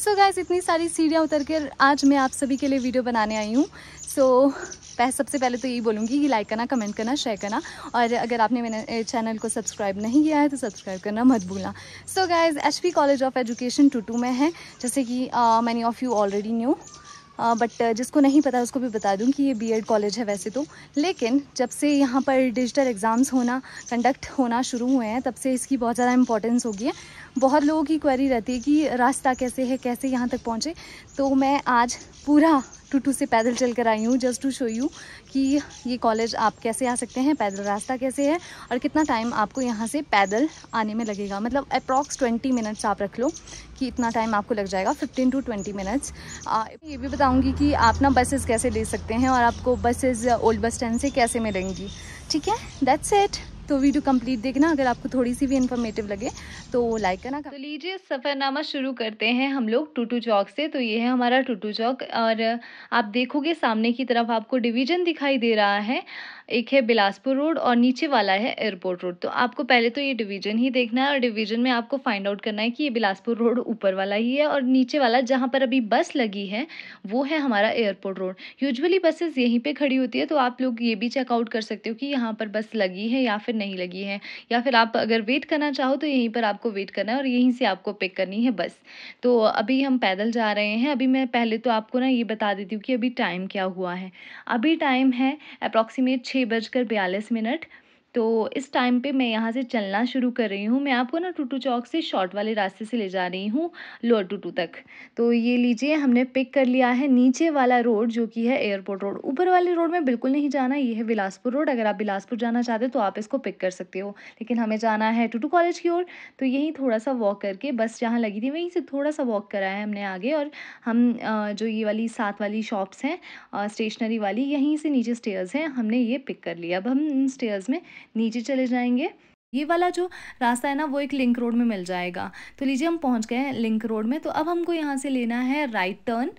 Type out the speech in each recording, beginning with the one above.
सो so gas इतनी सारी सीढ़ियाँ उतर कर आज मैं आप सभी के लिए वीडियो बनाने आई हूँ सो so, पह सबसे पहले तो यही बोलूँगी कि लाइक करना कमेंट करना शेयर करना और अगर आपने मेरे चैनल को सब्सक्राइब नहीं किया है तो सब्सक्राइब करना मत भूलना so guys H college of education two two में है जैसे कि many of you already knew but uh, जिसको नहीं पता उसको भी बता दूँ कि ये बीएड कॉलेज है वैसे तो लेकिन जब से यहाँ पर डिजिटल एग्ज़ाम्स होना कंडक्ट होना शुरू हुए हैं तब से इसकी बहुत ज़्यादा इंपॉर्टेंस होगी है बहुत लोगों की क्वेरी रहती है कि रास्ता कैसे है कैसे यहाँ तक पहुँचे तो मैं आज पूरा टूटू से पैदल चल कर आई हूँ जस्ट टू शो यू कि ये कॉलेज आप कैसे आ सकते हैं पैदल रास्ता कैसे है और कितना टाइम आपको यहाँ से पैदल आने में लगेगा मतलब अप्रॉक्स ट्वेंटी मिनट्स आप रख लो कि इतना टाइम आपको लग जाएगा फिफ्टीन टू ट्वेंटी मिनट्स ये भी बताऊँगी कि आप ना बसेज़ कैसे ले सकते हैं और आपको बसेज़ ओल्ड बस स्टैंड से कैसे मिलेंगी ठीक है दैट्स एट तो वीडियो कंप्लीट देखना अगर आपको थोड़ी सी भी इन्फॉर्मेटिव लगे तो लाइक करना तो लीजिए सफ़रनामा शुरू करते हैं हम लोग टूटू चौक से तो ये है हमारा टूटू चौक और आप देखोगे सामने की तरफ आपको डिवीजन दिखाई दे रहा है एक है बिलासपुर रोड और नीचे वाला है एयरपोर्ट रोड तो आपको पहले तो ये डिवीजन ही देखना है और डिवीजन में आपको फाइंड आउट करना है कि ये बिलासपुर रोड ऊपर वाला ही है और नीचे वाला जहाँ पर अभी बस लगी है वो है हमारा एयरपोर्ट रोड यूजुअली बसेस यहीं पर खड़ी होती है तो आप लोग ये भी चेकआउट कर सकते हो कि यहाँ पर बस लगी है या फिर नहीं लगी है या फिर आप अगर वेट करना चाहो तो यहीं पर आपको वेट करना है और यहीं से आपको पिक करनी है बस तो अभी हम पैदल जा रहे हैं अभी मैं पहले तो आपको ना ये बता देती हूँ कि अभी टाइम क्या हुआ है अभी टाइम है अप्रॉक्सीमेट छः बजकर बयालीस मिनट तो इस टाइम पे मैं यहाँ से चलना शुरू कर रही हूँ मैं आपको ना टूटू चौक से शॉर्ट वाले रास्ते से ले जा रही हूँ लोअर टूटू तक तो ये लीजिए हमने पिक कर लिया है नीचे वाला रोड जो कि है एयरपोर्ट रोड ऊपर वाले रोड में बिल्कुल नहीं जाना ये है बिलासपुर रोड अगर आप बिलासपुर जाना चाहते हो तो आप इसको पिक कर सकते हो लेकिन हमें जाना है टूटू कॉलेज की ओर तो यहीं थोड़ा सा वॉक करके बस जहाँ लगी थी वहीं से थोड़ा सा वॉक करा है हमने आगे और हम जो ये वाली सात वाली शॉप्स हैं स्टेशनरी वाली यहीं से नीचे स्टेयर्स हैं हमने ये पिक कर लिया अब हम इन स्टेयर्स में नीचे चले जाएंगे ये वाला जो रास्ता है ना वो एक लिंक रोड में मिल जाएगा तो लीजिए हम पहुंच गए हैं लिंक रोड में तो अब हमको यहाँ से लेना है राइट टर्न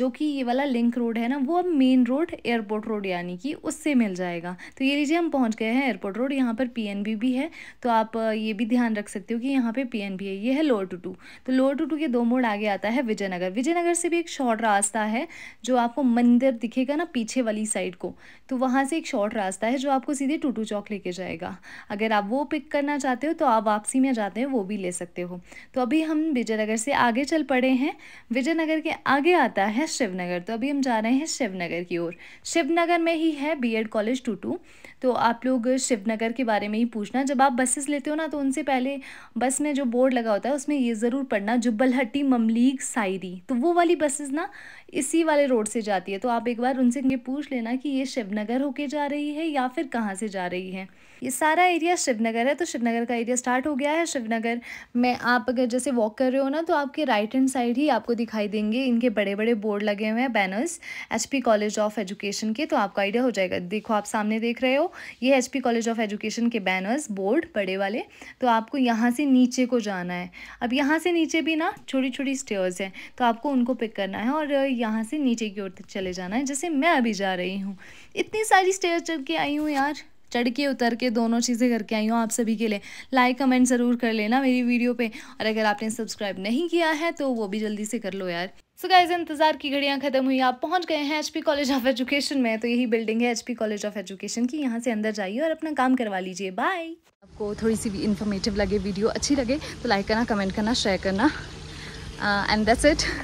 जो कि ये वाला लिंक रोड है ना वो अब मेन रोड एयरपोर्ट रोड यानी कि उससे मिल जाएगा तो ये लीजिए हम पहुंच गए हैं एयरपोर्ट रोड यहाँ पर पीएनबी भी है तो आप ये भी ध्यान रख सकते हो कि यहाँ पर पी है ये है लोअर टू टू तो लोअर टू टू के दो मोड आगे आता है विजयनगर विजयनगर से भी एक शॉर्ट रास्ता है जो आपको मंदिर दिखेगा ना पीछे वाली साइड को तो वहाँ से एक शॉर्ट रास्ता है जो आपको सीधे टूटू चौक लेके जाएगा अगर आप वो पिक करना चाहते हो तो आप वापसी में जाते हैं वो भी ले सकते हो तो अभी हम विजयनगर से आगे चल पड़े हैं विजयनगर के आगे आता है शिवनगर तो अभी हम जा रहे हैं शिवनगर की ओर शिवनगर में ही है बी कॉलेज टू तो आप लोग शिवनगर के बारे में ही पूछना जब आप बसेस लेते हो ना तो उनसे पहले बस में जो बोर्ड लगा होता है उसमें ये ज़रूर पढ़ना जुब्बलहट्टी ममलीग सायरी तो वो वाली बसेस ना इसी वाले रोड से जाती है तो आप एक बार उनसे ये पूछ लेना कि ये शिवनगर होके जा रही है या फिर कहाँ से जा रही है ये सारा एरिया शिवनगर शिवनगर है तो शिवनगर का एरिया स्टार्ट हो गया है शिवनगर में आप अगर जैसे वॉक कर रहे हो ना तो आपके राइट हैंड साइड ही आपको दिखाई देंगे इनके बड़े बड़े बोर्ड लगे हुए हैं banners H college of education के तो आपका आइडिया हो जाएगा देखो आप सामने देख रहे हो ये एच कॉलेज ऑफ एजुकेशन के बैनर्स बोर्ड बड़े वाले तो आपको यहाँ से नीचे को जाना है अब यहाँ से नीचे भी ना छोटी छोटी स्टेयर्स हैं तो आपको उनको पिक करना है और यहाँ से नीचे की ओर चले जाना है जैसे मैं अभी जा रही हूँ इतनी सारी स्टेयर चल के आई हूँ यार चढ़ के उतर के दोनों चीज़ें करके आई हूँ आप सभी के लिए लाइक कमेंट ज़रूर कर लेना मेरी वीडियो पे और अगर आपने सब्सक्राइब नहीं किया है तो वो भी जल्दी से कर लो यार सो गाइज इंतजार की घड़ियाँ खत्म हुई आप पहुँच गए हैं एचपी कॉलेज ऑफ एजुकेशन में तो यही बिल्डिंग है एचपी कॉलेज ऑफ एजुकेशन की यहाँ से अंदर जाइए और अपना काम करवा लीजिए बाय आपको थोड़ी सी भी इन्फॉर्मेटिव लगे वीडियो अच्छी लगे तो लाइक करना कमेंट करना शेयर करना एंड दैट्स इट